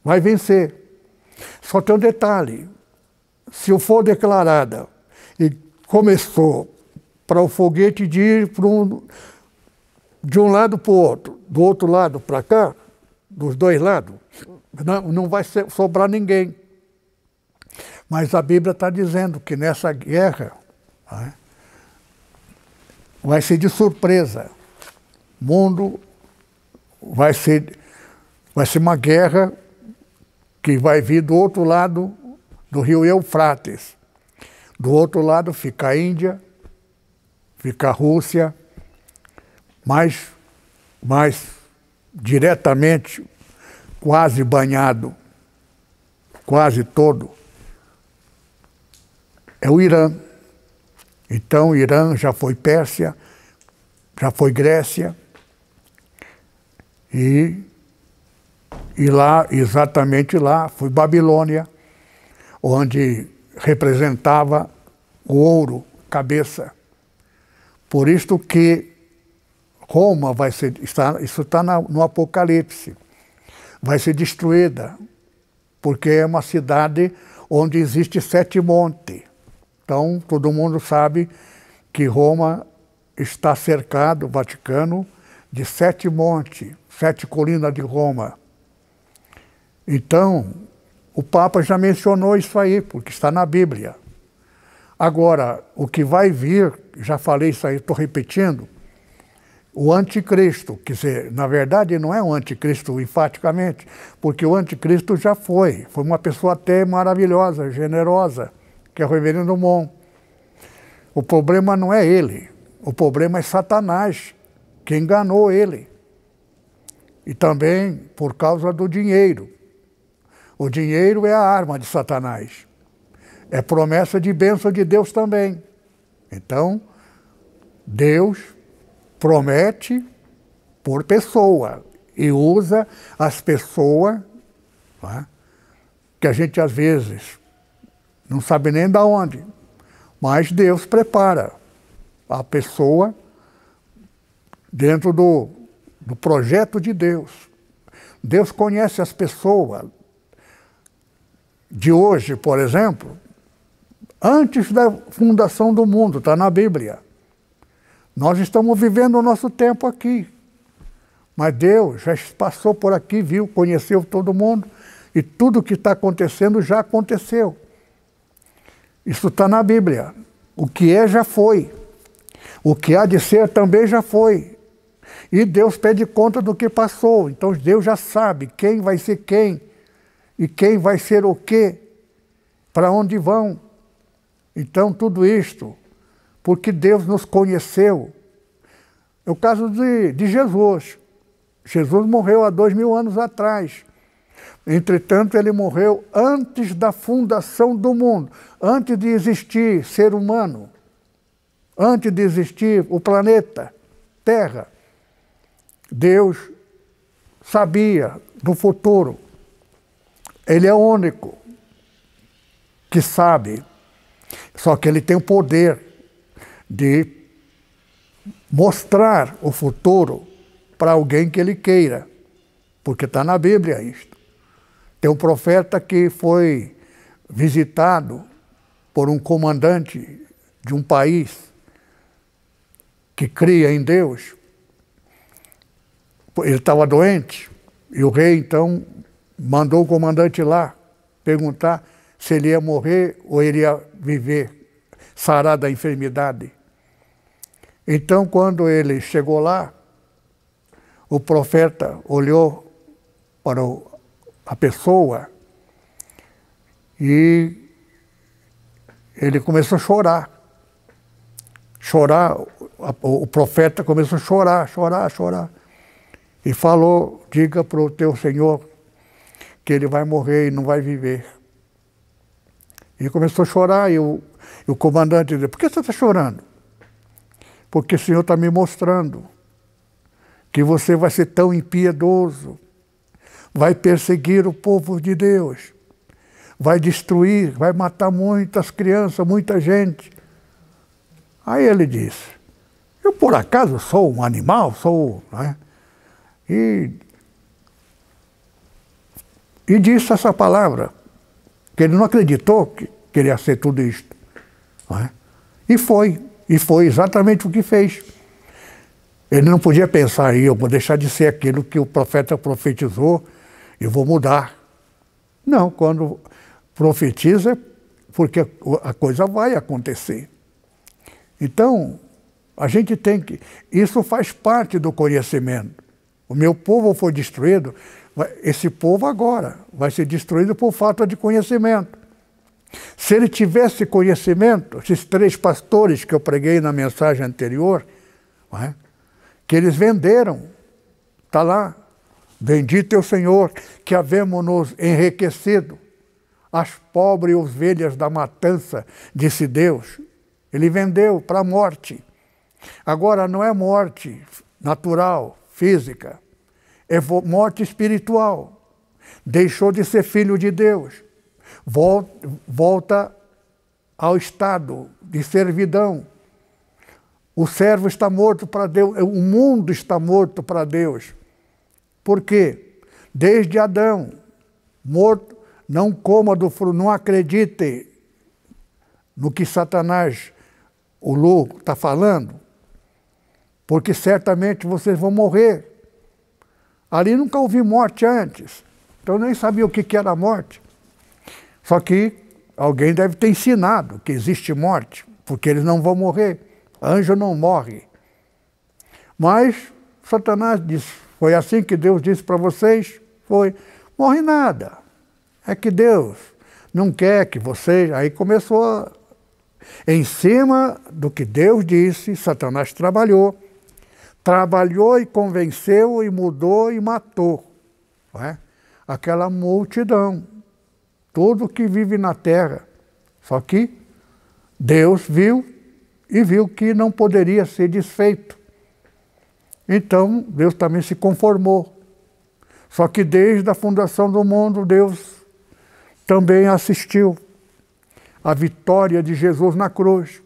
vai vencer. Só tem um detalhe: se eu for declarada e começou para o foguete de ir um, de um lado para o outro, do outro lado para cá, dos dois lados, não, não vai ser, sobrar ninguém. Mas a Bíblia está dizendo que nessa guerra né, vai ser de surpresa. O mundo vai ser, vai ser uma guerra que vai vir do outro lado do rio Eufrates. Do outro lado fica a Índia, fica a Rússia, mas mais diretamente, quase banhado, quase todo, é o Irã. Então, o Irã já foi Pérsia, já foi Grécia, e e lá, exatamente lá, foi Babilônia, onde representava o ouro, cabeça. Por isto que Roma vai ser, está, isso está no Apocalipse, vai ser destruída, porque é uma cidade onde existe sete montes. Então, todo mundo sabe que Roma está cercado, o Vaticano, de sete montes, sete colinas de Roma. Então, o Papa já mencionou isso aí, porque está na Bíblia. Agora, o que vai vir, já falei isso aí, estou repetindo, o anticristo, quer dizer, na verdade não é um anticristo enfaticamente, porque o anticristo já foi, foi uma pessoa até maravilhosa, generosa, que é o reverendo Mon. O problema não é ele, o problema é Satanás, que enganou ele. E também por causa do dinheiro. O dinheiro é a arma de Satanás. É promessa de bênção de Deus também. Então, Deus promete por pessoa e usa as pessoas tá? É? que a gente às vezes não sabe nem da onde, mas Deus prepara a pessoa dentro do, do projeto de Deus. Deus conhece as pessoas de hoje, por exemplo, antes da fundação do mundo, está na Bíblia. Nós estamos vivendo o nosso tempo aqui. Mas Deus já passou por aqui, viu, conheceu todo mundo e tudo que está acontecendo já aconteceu. Isso está na Bíblia. O que é, já foi. O que há de ser também já foi. E Deus pede conta do que passou. Então Deus já sabe quem vai ser quem e quem vai ser o quê, para onde vão. Então, tudo isto, porque Deus nos conheceu. É o caso de, de Jesus. Jesus morreu há dois mil anos atrás. Entretanto, ele morreu antes da fundação do mundo, antes de existir ser humano, antes de existir o planeta Terra. Deus sabia do futuro. Ele é único que sabe, só que ele tem o poder de mostrar o futuro para alguém que ele queira, porque está na Bíblia isto. Tem um profeta que foi visitado por um comandante de um país que cria em Deus. Ele estava doente e o rei então mandou o comandante lá perguntar se ele ia morrer ou ele ia viver, sarar da enfermidade. Então, quando ele chegou lá, o profeta olhou para a pessoa e ele começou a chorar. Chorar, o profeta começou a chorar, chorar, chorar. E falou: diga para o teu senhor que ele vai morrer e não vai viver. E começou a chorar e o, e o comandante disse, por que você está chorando? Porque o Senhor está me mostrando que você vai ser tão impiedoso, vai perseguir o povo de Deus, vai destruir, vai matar muitas crianças, muita gente. Aí ele disse, eu por acaso sou um animal, sou. Né? E e disse essa palavra, que ele não acreditou que, que ele ia ser tudo isto. É? E foi, e foi exatamente o que fez. Ele não podia pensar, eu vou deixar de ser aquilo que o profeta profetizou e vou mudar. Não, quando profetiza, porque a coisa vai acontecer. Então, a gente tem que. Isso faz parte do conhecimento. O meu povo foi destruído esse povo agora vai ser destruído por falta de conhecimento. Se ele tivesse conhecimento, esses três pastores que eu preguei na mensagem anterior, é? que eles venderam, está lá, bendito é o Senhor, que havemos-nos enriquecido, as pobres ovelhas da matança, disse Deus. Ele vendeu para a morte. Agora, não é morte natural, física, é morte espiritual. Deixou de ser filho de Deus. Volta ao estado de servidão. O servo está morto para Deus, o mundo está morto para Deus. Por quê? Desde Adão, morto, não coma do fruto, não acredite no que Satanás, o louco, está falando, porque certamente vocês vão morrer. Ali nunca ouvi morte antes, então nem sabia o que, era morte. Só que alguém deve ter ensinado que existe morte, porque eles não vão morrer. Anjo não morre. Mas Satanás disse: Foi assim que Deus disse para vocês? Foi. Morre nada. É que Deus não quer que vocês. Aí começou a... Em cima do que Deus disse, Satanás trabalhou trabalhou e convenceu e mudou e matou né? aquela multidão, tudo que vive na terra. Só que Deus viu e viu que não poderia ser desfeito. Então Deus também se conformou. Só que desde a fundação do mundo, Deus também assistiu à vitória de Jesus na cruz.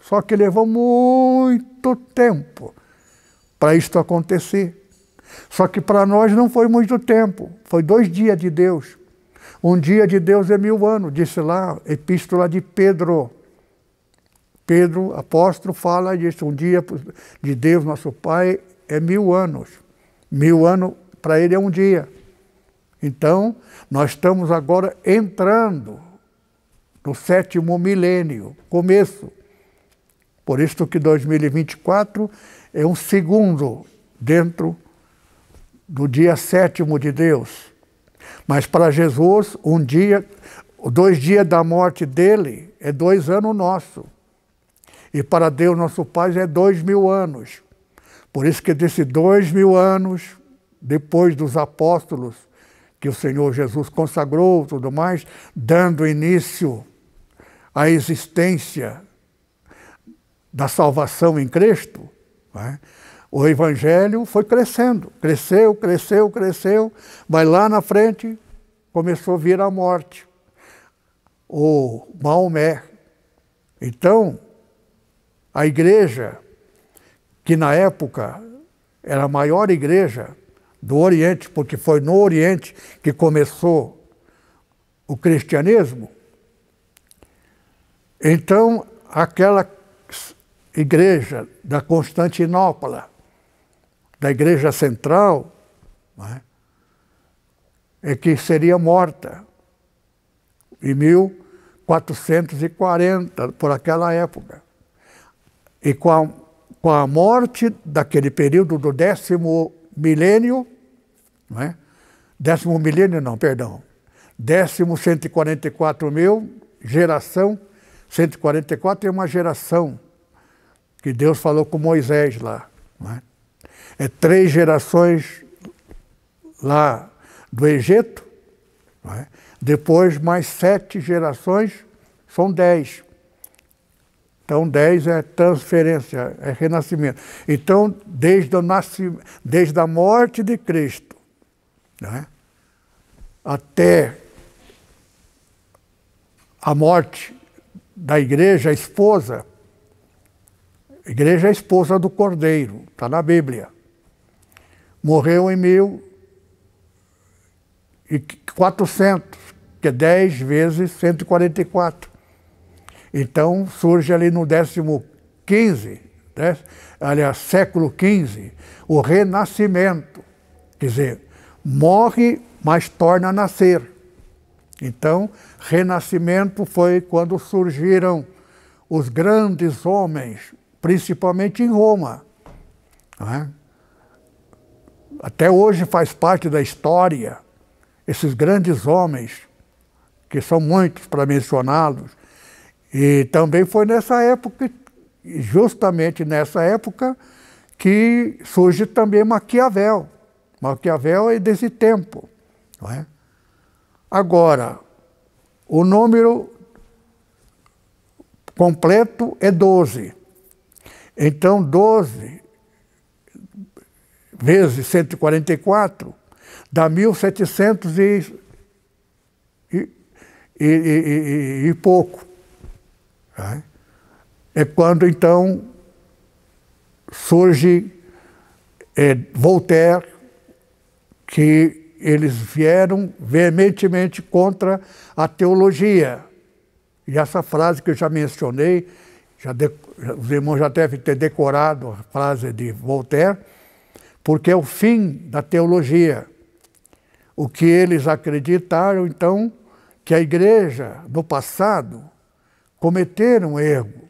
Só que levou muito tempo para isto acontecer. Só que para nós não foi muito tempo, foi dois dias de Deus. Um dia de Deus é mil anos, disse lá, epístola de Pedro. Pedro, apóstolo, fala disso. Um dia de Deus, nosso Pai, é mil anos. Mil anos para ele é um dia. Então, nós estamos agora entrando no sétimo milênio, começo. Por isso que 2024 é um segundo dentro do dia sétimo de Deus. Mas para Jesus, um dia, dois dias da morte dele é dois anos nosso. E para Deus, nosso Pai, é dois mil anos. Por isso que desse dois mil anos, depois dos apóstolos, que o Senhor Jesus consagrou tudo mais, dando início à existência da salvação em Cristo, né? O evangelho foi crescendo, cresceu, cresceu, cresceu, mas lá na frente começou a vir a morte. O Maomé. Então, a igreja, que na época era a maior igreja do Oriente, porque foi no Oriente que começou o cristianismo, então aquela igreja da Constantinopla, da igreja central, né, é que seria morta em 1440, por aquela época. E com a, com a morte daquele período do décimo milênio, é? décimo milênio não, perdão, décimo 144 mil, geração 144 é uma geração que Deus falou com Moisés lá. Né? É três gerações lá do Egito, né? depois mais sete gerações, são dez. Então, dez é transferência, é renascimento. Então, desde, o nascimento, desde a morte de Cristo né, até a morte da igreja, a esposa, igreja é esposa do cordeiro, está na Bíblia. Morreu em 1400, que é 10 vezes 144. Então surge ali no décimo 15, né? aliás, século 15, o renascimento. Quer dizer, morre, mas torna a nascer. Então, renascimento foi quando surgiram os grandes homens principalmente em Roma. É? Até hoje faz parte da história esses grandes homens, que são muitos para mencioná-los, e também foi nessa época, justamente nessa época, que surge também Maquiavel. Maquiavel é desse tempo. É? Agora, o número completo é 12. Então, 12 vezes 144 dá 1.700 e, e, e, e, e pouco. Tá? É quando, então, surge é, Voltaire, que eles vieram veementemente contra a teologia. E essa frase que eu já mencionei, já de, os irmãos já devem ter decorado a frase de Voltaire, porque é o fim da teologia. O que eles acreditaram, então, que a igreja, no passado, cometeram um erro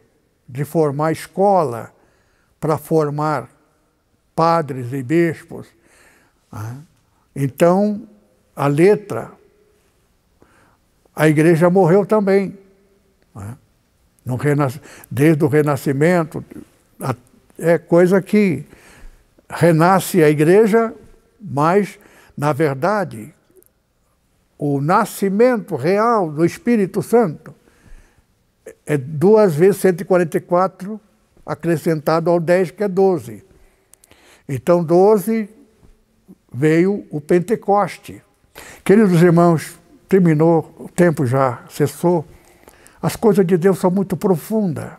de formar escola para formar padres e bispos. Né? Então, a letra, a igreja morreu também. Né? No Desde o Renascimento, a... é coisa que renasce a igreja, mas, na verdade, o nascimento real do Espírito Santo é duas vezes 144 acrescentado ao 10, que é 12. Então, 12 veio o Pentecoste. Queridos irmãos, terminou, o tempo já cessou. As coisas de Deus são muito profundas.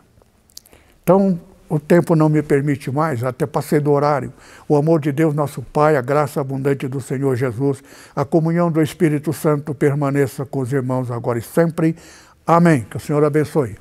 Então, o tempo não me permite mais, até passei do horário. O amor de Deus, nosso Pai, a graça abundante do Senhor Jesus, a comunhão do Espírito Santo permaneça com os irmãos agora e sempre. Amém. Que o Senhor abençoe.